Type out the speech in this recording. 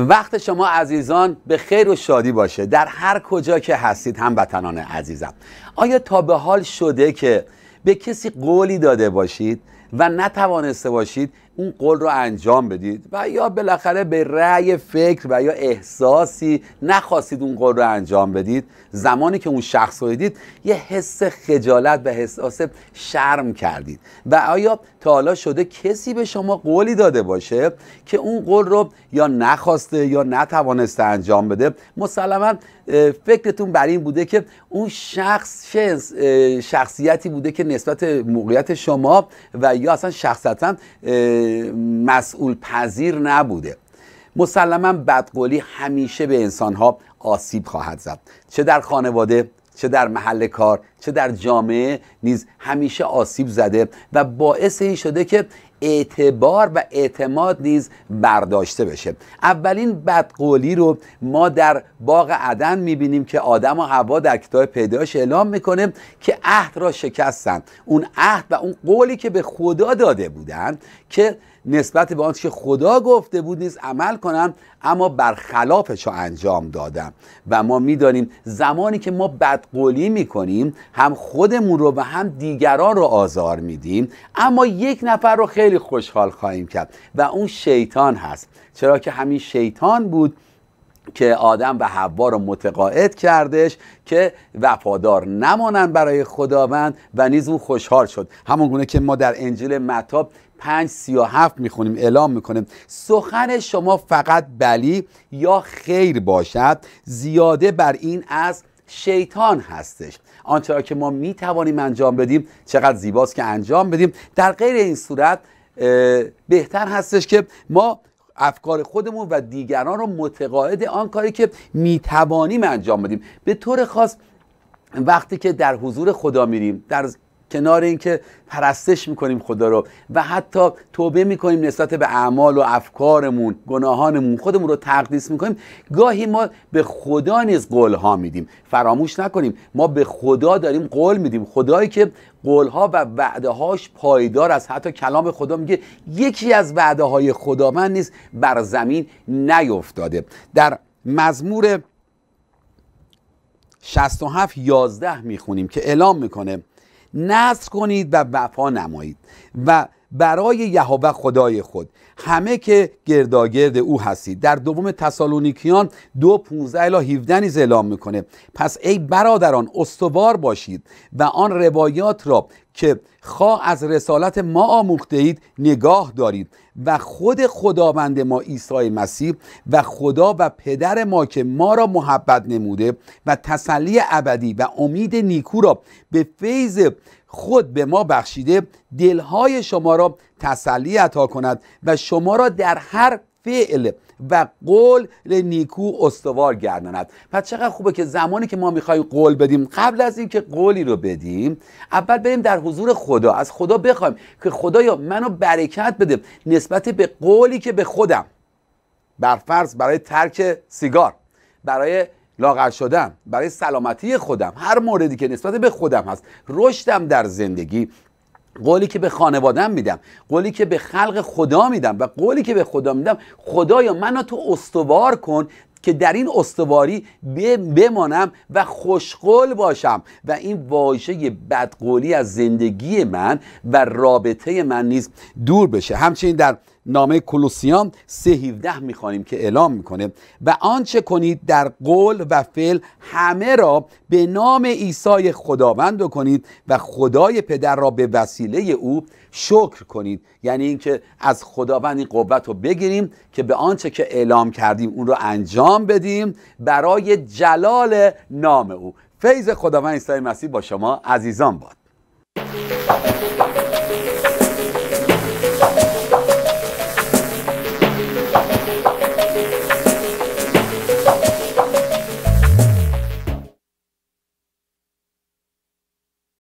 وقت شما عزیزان به خیر و شادی باشه در هر کجا که هستید هموطنان عزیزم آیا تا به حال شده که به کسی قولی داده باشید و نتوانسته باشید اون قول رو انجام بدید و یا بالاخره به رأی فکر و یا احساسی نخواستید اون قول رو انجام بدید زمانی که اون شخص رو دیدید یه حس خجالت و احساس شرم کردید و آیا تا حالا شده کسی به شما قولی داده باشه که اون قول رو یا نخواسته یا نتوانسته انجام بده مسلما فکرتون بر این بوده که اون شخص شخصیتی بوده که نسبت موقعیت شما و یا اصلا شخصتا مسئول پذیر نبوده مسلما بدقولی همیشه به انسانها آسیب خواهد زد چه در خانواده چه در محل کار چه در جامعه نیز همیشه آسیب زده و باعث این شده که اعتبار و اعتماد نیز برداشته بشه اولین بدقولی رو ما در باغ عدن میبینیم که آدم و هوا در کتاب پیدایش اعلام میکنه که عهد را شکستن اون عهد و اون قولی که به خدا داده بودند که نسبت به آنچه که خدا گفته بود نیز عمل کنن اما برخلافش رو انجام دادن و ما میدانیم زمانی که ما بدقولی میکنیم هم خودمون رو و هم دیگران رو آزار میدیم اما یک نفر رو خیلی خیلی خوشحال خواهیم کرد و اون شیطان هست چرا که همین شیطان بود که آدم و حوا رو متقاعد کردش که وفادار نمانند برای خداوند و نیز اون خوشحال شد همون گونه که ما در انجیل متی 5 37 میخونیم اعلام میکنیم سخن شما فقط بلی یا خیر باشد زیاده بر این از شیطان هستش آنچه را که ما میتوانیم انجام بدیم چقدر زیباست که انجام بدیم در غیر این صورت بهتر هستش که ما افکار خودمون و دیگران رو متقاعد آن کاری که میتوانیم انجام بدیم به طور خاص وقتی که در حضور خدا میریم در کنار اینکه پرستش میکنیم خدا رو و حتی توبه میکنیم نسبت به اعمال و افکارمون گناهانمون خودمون رو تقدیس میکنیم گاهی ما به خدا نیز قول ها میدیم فراموش نکنیم ما به خدا داریم قول میدیم خدایی که قول ها و وعده هاش پایدار است حتی کلام خدا میگه یکی از وعده های خداوند نیست بر زمین نیفتاده در مزمور 67 11 میخونیم که اعلام میکنه نصر کنید و وفا نمایید و برای یهوه خدای خود همه که گرداگرد او هستید در دوم تسالونیکیان دو پونزه الا 17 نیز اعلام میکنه پس ای برادران استوار باشید و آن روایات را که خواه از رسالت ما آموخته اید نگاه دارید و خود خداوند ما عیسی مسیح و خدا و پدر ما که ما را محبت نموده و تسلی ابدی و امید نیکو را به فیض خود به ما بخشیده دلهای شما را تسلی عطا کند و شما را در هر فعل و قول نیکو استوار گرداند پس چقدر خوبه که زمانی که ما میخوایم قول بدیم قبل از اینکه قولی رو بدیم اول بریم در حضور خدا از خدا بخوایم که خدایا منو برکت بده نسبت به قولی که به خودم بر فرض برای ترک سیگار برای لاغر شدم برای سلامتی خودم هر موردی که نسبت به خودم هست رشدم در زندگی قولی که به خانوادم میدم قولی که به خلق خدا میدم و قولی که به خدا میدم خدایا منو تو استوار کن که در این استواری بمانم و خوشقول باشم و این واژه بدقولی از زندگی من و رابطه من نیز دور بشه همچنین در نامه کلوسیان 3:17 میخوانیم که اعلام میکنه و آنچه کنید در قول و فعل همه را به نام عیسی خداوند کنید و خدای پدر را به وسیله او شکر کنید یعنی اینکه از خداوند این قوت رو بگیریم که به آنچه که اعلام کردیم اون را انجام انعام بدیم برای جلال نام او فیض خداوند عیسی مسیح با شما عزیزان باد